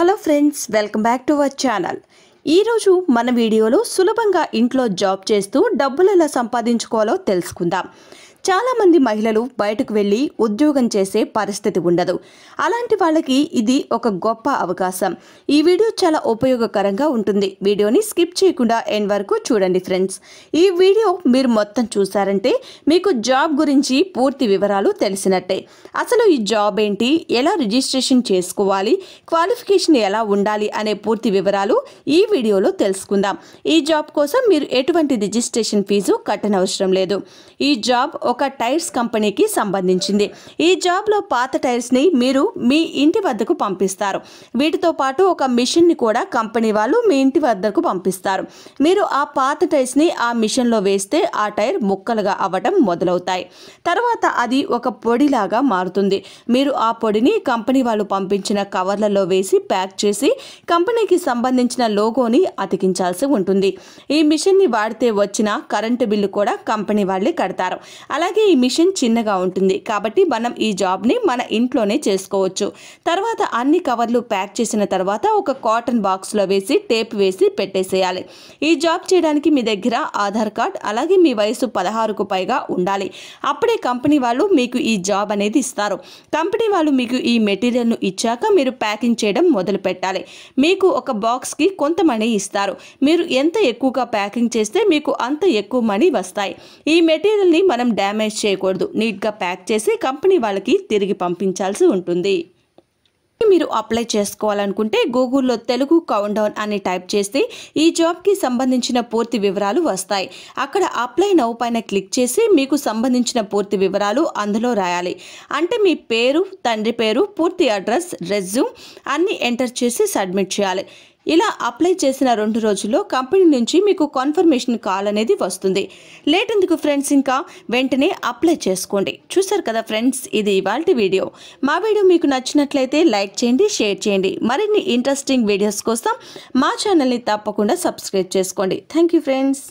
hello friends welcome back to our channel ఈరోజు మన వీడియోలో సులభంగా ఇంట్లో జాబ్ చేస్తూ డబ్బులు ఎలా సంపాదించుకోవాలో తెలుసుకుందాం చాలామంది మహిళలు బయటకు వెళ్ళి ఉద్యోగం చేసే పరిస్థితి ఉండదు అలాంటి వాళ్ళకి ఇది ఒక గొప్ప అవకాశం ఈ వీడియో చాలా ఉపయోగకరంగా ఉంటుంది వీడియోని స్కిప్ చేయకుండా ఎండ్ వరకు చూడండి ఫ్రెండ్స్ ఈ వీడియో మీరు మొత్తం చూసారంటే మీకు జాబ్ గురించి పూర్తి వివరాలు తెలిసినట్టే అసలు ఈ జాబ్ ఏంటి ఎలా రిజిస్ట్రేషన్ చేసుకోవాలి క్వాలిఫికేషన్ ఎలా ఉండాలి అనే పూర్తి వివరాలు ఈ వీడియోలో తెలుసుకుందాం ఈ జాబ్ కోసం మీరు ఎటువంటి రిజిస్ట్రేషన్ ఫీజు కట్టనవసరం లేదు ఈ జాబ్ ఒక టైర్స్ కంపెనీకి సంబంధించింది ఈ జాబ్లో పాత టైర్స్ని మీరు మీ ఇంటి వద్దకు పంపిస్తారు వీటితో పాటు ఒక మిషన్ని కూడా కంపెనీ వాళ్ళు మీ ఇంటి వద్దకు పంపిస్తారు మీరు ఆ పాత టైర్స్ని ఆ మిషన్లో వేస్తే ఆ టైర్ ముక్కలుగా అవ్వటం మొదలవుతాయి తర్వాత అది ఒక పొడిలాగా మారుతుంది మీరు ఆ పొడిని కంపెనీ వాళ్ళు పంపించిన కవర్లలో వేసి ప్యాక్ చేసి కంపెనీకి సంబంధించిన లోగోని అతికించాల్సి ఉంటుంది ఈ మిషన్ని వాడితే వచ్చిన కరెంటు బిల్లు కూడా కంపెనీ వాళ్ళే కడతారు అలాగే ఈ మిషన్ చిన్నగా ఉంటుంది కాబట్టి మనం ఈ జాబ్ని మన ఇంట్లోనే చేసుకోవచ్చు తర్వాత అన్ని కవర్లు ప్యాక్ చేసిన తర్వాత ఒక కాటన్ బాక్స్లో వేసి టేప్ వేసి పెట్టేసేయాలి ఈ జాబ్ చేయడానికి మీ దగ్గర ఆధార్ కార్డ్ అలాగే మీ వయసు పదహారుకు పైగా ఉండాలి అప్పుడే కంపెనీ వాళ్ళు మీకు ఈ జాబ్ అనేది ఇస్తారు కంపెనీ వాళ్ళు మీకు ఈ మెటీరియల్ను ఇచ్చాక మీరు ప్యాకింగ్ చేయడం మొదలు పెట్టాలి మీకు ఒక బాక్స్కి కొంత మనీ ఇస్తారు మీరు ఎంత ఎక్కువగా ప్యాకింగ్ చేస్తే మీకు అంత ఎక్కువ మనీ వస్తాయి ఈ మెటీరియల్ని మనం డ్యామ్ డ్యామేజ్ చేయకూడదు నీట్గా ప్యాక్ చేసి కంపెనీ వాళ్ళకి తిరిగి పంపించాల్సి ఉంటుంది మీరు అప్లై చేసుకోవాలనుకుంటే గూగుల్లో తెలుగు కౌంట్ డౌన్ అని టైప్ చేస్తే ఈ జాబ్కి సంబంధించిన పూర్తి వివరాలు వస్తాయి అక్కడ అప్లై నౌ పైన క్లిక్ చేసి మీకు సంబంధించిన పూర్తి వివరాలు అందులో రాయాలి అంటే మీ పేరు తండ్రి పేరు పూర్తి అడ్రస్ రెజ్యూమ్ అన్నీ ఎంటర్ చేసి సబ్మిట్ చేయాలి ఇలా అప్లై చేసిన రెండు రోజుల్లో కంపెనీ నుంచి మీకు కన్ఫర్మేషన్ కాల్ అనేది వస్తుంది లేట్ ఎందుకు ఫ్రెండ్స్ ఇంకా వెంటనే అప్లై చేసుకోండి చూసారు కదా ఫ్రెండ్స్ ఇది ఇవాళ వీడియో మా వీడియో మీకు నచ్చినట్లయితే లైక్ చేయండి షేర్ చేయండి మరిన్ని ఇంట్రెస్టింగ్ వీడియోస్ కోసం మా ఛానల్ని తప్పకుండా సబ్స్క్రైబ్ చేసుకోండి థ్యాంక్ ఫ్రెండ్స్